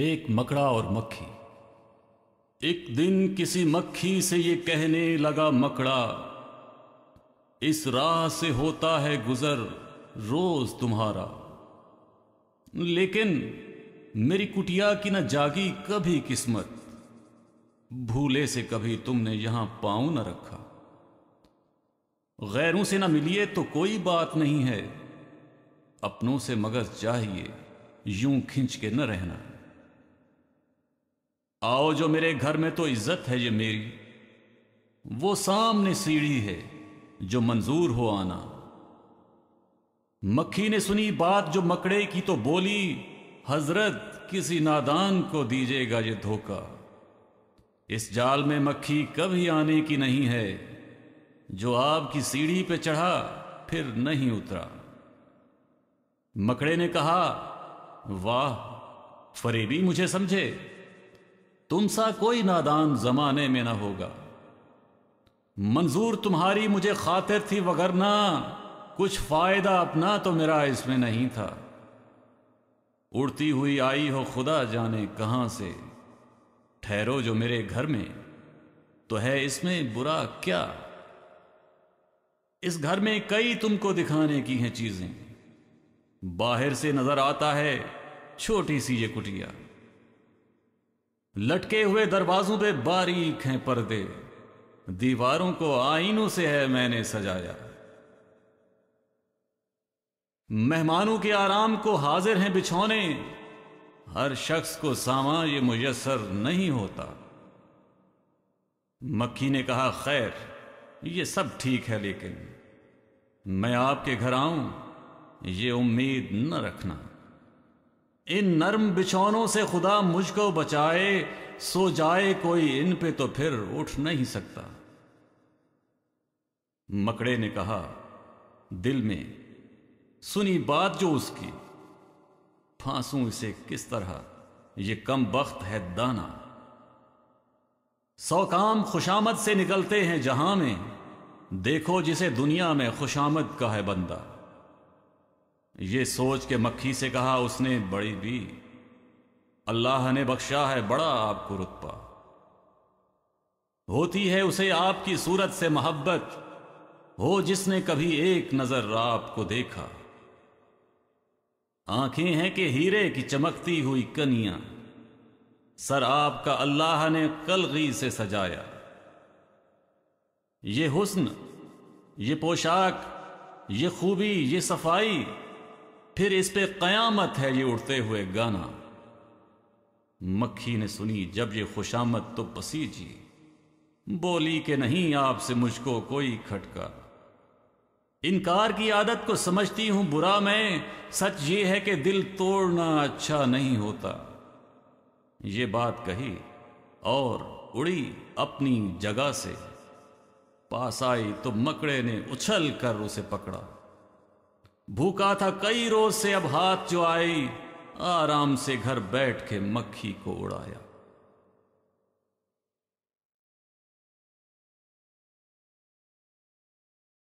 एक मकड़ा और मक्खी एक दिन किसी मक्खी से ये कहने लगा मकड़ा इस राह से होता है गुजर रोज तुम्हारा लेकिन मेरी कुटिया की न जागी कभी किस्मत भूले से कभी तुमने यहां पांव न रखा गैरों से न मिलिए तो कोई बात नहीं है अपनों से मगज चाहिए यूं खिंच के न रहना आओ जो मेरे घर में तो इज्जत है ये मेरी वो सामने सीढ़ी है जो मंजूर हो आना मक्खी ने सुनी बात जो मकड़े की तो बोली हजरत किसी नादान को दीजिएगा ये धोखा इस जाल में मक्खी कभी आने की नहीं है जो आपकी सीढ़ी पे चढ़ा फिर नहीं उतरा मकड़े ने कहा वाह फरेबी मुझे समझे तुम सा कोई नादान जमाने में ना होगा मंजूर तुम्हारी मुझे खातिर थी वगरना कुछ फायदा अपना तो मेरा इसमें नहीं था उड़ती हुई आई हो खुदा जाने कहां से ठहरो जो मेरे घर में तो है इसमें बुरा क्या इस घर में कई तुमको दिखाने की हैं चीजें बाहर से नजर आता है छोटी सी ये कुटिया लटके हुए दरवाजों पे बारीक हैं पर्दे दीवारों को आईनों से है मैंने सजाया मेहमानों के आराम को हाजिर हैं बिछौने हर शख्स को सामा ये मुयसर नहीं होता मक्खी ने कहा खैर ये सब ठीक है लेकिन मैं आपके घर आऊं ये उम्मीद न रखना इन नर्म बिछौनों से खुदा मुझको बचाए सो जाए कोई इन पे तो फिर उठ नहीं सकता मकड़े ने कहा दिल में सुनी बात जो उसकी फांसू इसे किस तरह ये कम वक्त है दाना सौ काम खुशामद से निकलते हैं जहां में देखो जिसे दुनिया में खुशामद का है बंदा ये सोच के मक्खी से कहा उसने बड़ी भी अल्लाह ने बख्शा है बड़ा आपको रुतबा होती है उसे आपकी सूरत से मोहब्बत हो जिसने कभी एक नजर आपको देखा आंखें हैं कि हीरे की चमकती हुई कनिया सर आपका अल्लाह ने कलगी से सजाया ये हुस्न ये पोशाक ये खूबी ये सफाई फिर इस पे कयामत है ये उड़ते हुए गाना मक्खी ने सुनी जब ये खुशामत तो पसीजी बोली कि नहीं आपसे मुझको कोई खटका इनकार की आदत को समझती हूं बुरा मैं सच ये है कि दिल तोड़ना अच्छा नहीं होता ये बात कही और उड़ी अपनी जगह से पास आई तो मकड़े ने उछल कर उसे पकड़ा भूखा था कई रोज से अब हाथ जो आई आराम से घर बैठ के मक्खी को उड़ाया